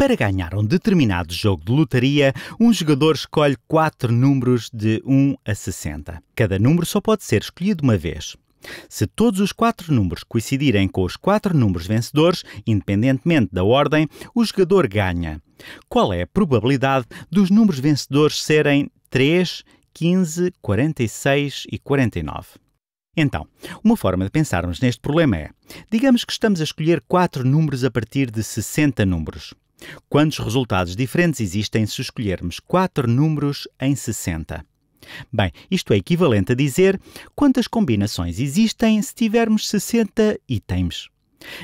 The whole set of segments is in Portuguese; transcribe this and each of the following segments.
Para ganhar um determinado jogo de lotaria, um jogador escolhe quatro números de 1 a 60. Cada número só pode ser escolhido uma vez. Se todos os quatro números coincidirem com os quatro números vencedores, independentemente da ordem, o jogador ganha. Qual é a probabilidade dos números vencedores serem 3, 15, 46 e 49? Então, uma forma de pensarmos neste problema é: digamos que estamos a escolher quatro números a partir de 60 números. Quantos resultados diferentes existem se escolhermos 4 números em 60? Bem, isto é equivalente a dizer quantas combinações existem se tivermos 60 itens.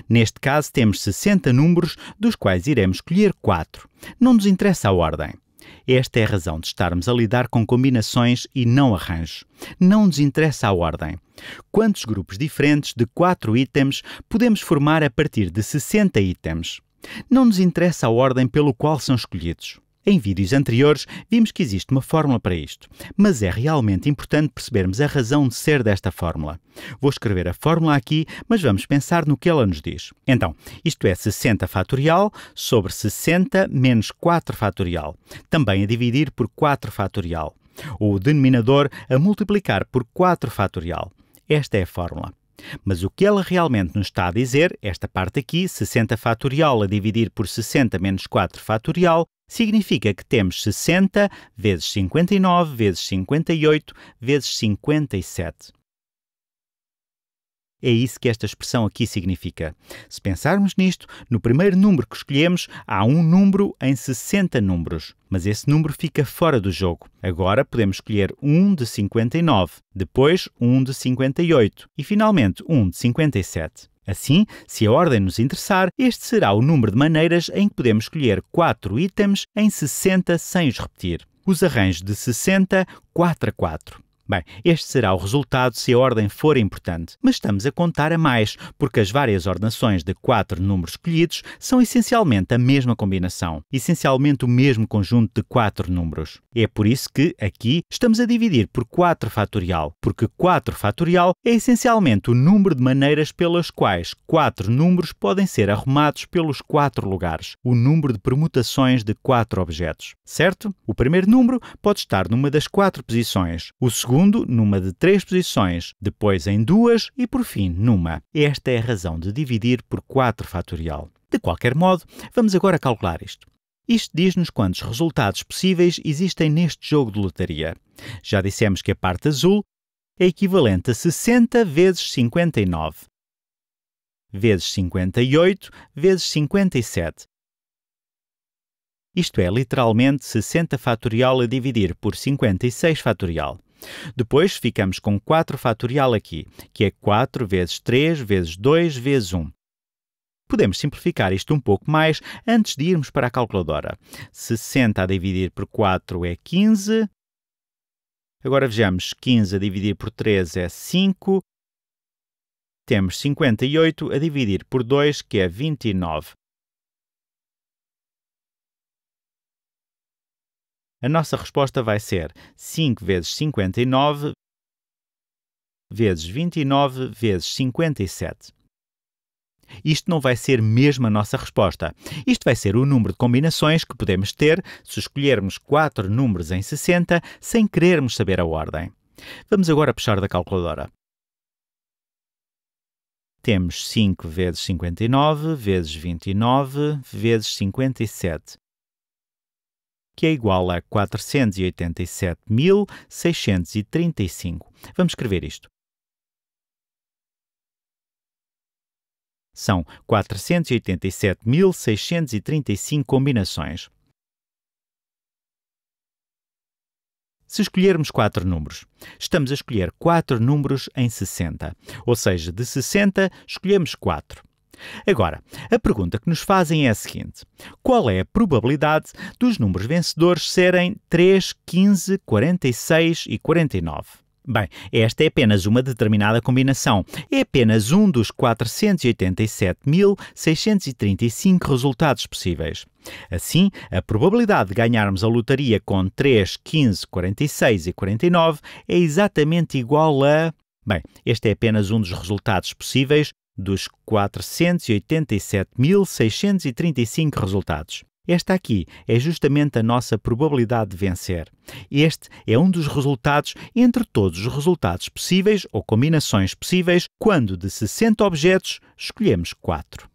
Neste caso, temos 60 números, dos quais iremos escolher 4. Não nos interessa a ordem. Esta é a razão de estarmos a lidar com combinações e não arranjos. Não nos interessa a ordem. Quantos grupos diferentes de 4 itens podemos formar a partir de 60 itens? Não nos interessa a ordem pelo qual são escolhidos. Em vídeos anteriores vimos que existe uma fórmula para isto, mas é realmente importante percebermos a razão de ser desta fórmula. Vou escrever a fórmula aqui, mas vamos pensar no que ela nos diz. Então, isto é 60 fatorial sobre 60 menos 4 fatorial, também a dividir por 4 fatorial, ou o denominador a multiplicar por 4 fatorial. Esta é a fórmula. Mas o que ela realmente nos está a dizer, esta parte aqui, 60 fatorial a dividir por 60 menos 4 fatorial, significa que temos 60 vezes 59 vezes 58 vezes 57. É isso que esta expressão aqui significa. Se pensarmos nisto, no primeiro número que escolhemos há um número em 60 números, mas esse número fica fora do jogo. Agora podemos escolher um de 59, depois um de 58 e finalmente um de 57. Assim, se a ordem nos interessar, este será o número de maneiras em que podemos escolher 4 itens em 60 sem os repetir. Os arranjos de 60, 4 a 4. Bem, este será o resultado se a ordem for importante, mas estamos a contar a mais, porque as várias ordenações de quatro números escolhidos são essencialmente a mesma combinação, essencialmente o mesmo conjunto de quatro números. É por isso que, aqui, estamos a dividir por 4 fatorial, porque 4 fatorial é essencialmente o número de maneiras pelas quais quatro números podem ser arrumados pelos quatro lugares, o número de permutações de quatro objetos, certo? O primeiro número pode estar numa das quatro posições, o segundo segundo numa de três posições, depois em duas e por fim numa. Esta é a razão de dividir por 4 fatorial. De qualquer modo, vamos agora calcular isto. Isto diz-nos quantos resultados possíveis existem neste jogo de lotaria. Já dissemos que a parte azul é equivalente a 60 vezes 59, vezes 58, vezes 57. Isto é literalmente 60 fatorial a dividir por 56 fatorial. Depois ficamos com 4 fatorial aqui, que é 4 vezes 3 vezes 2 vezes 1. Podemos simplificar isto um pouco mais antes de irmos para a calculadora. 60 a dividir por 4 é 15. Agora vejamos, 15 a dividir por 3 é 5. Temos 58 a dividir por 2, que é 29. A nossa resposta vai ser 5 vezes 59 vezes 29 vezes 57. Isto não vai ser mesmo a nossa resposta. Isto vai ser o número de combinações que podemos ter se escolhermos 4 números em 60 sem querermos saber a ordem. Vamos agora puxar da calculadora. Temos 5 vezes 59 vezes 29 vezes 57 que é igual a 487.635. Vamos escrever isto. São 487.635 combinações. Se escolhermos quatro números, estamos a escolher quatro números em 60, ou seja, de 60 escolhemos 4. Agora, a pergunta que nos fazem é a seguinte: qual é a probabilidade dos números vencedores serem 3, 15, 46 e 49? Bem, esta é apenas uma determinada combinação. É apenas um dos 487.635 resultados possíveis. Assim, a probabilidade de ganharmos a lotaria com 3, 15, 46 e 49 é exatamente igual a. Bem, este é apenas um dos resultados possíveis dos 487.635 resultados. Esta aqui é justamente a nossa probabilidade de vencer. Este é um dos resultados entre todos os resultados possíveis ou combinações possíveis quando de 60 objetos escolhemos 4.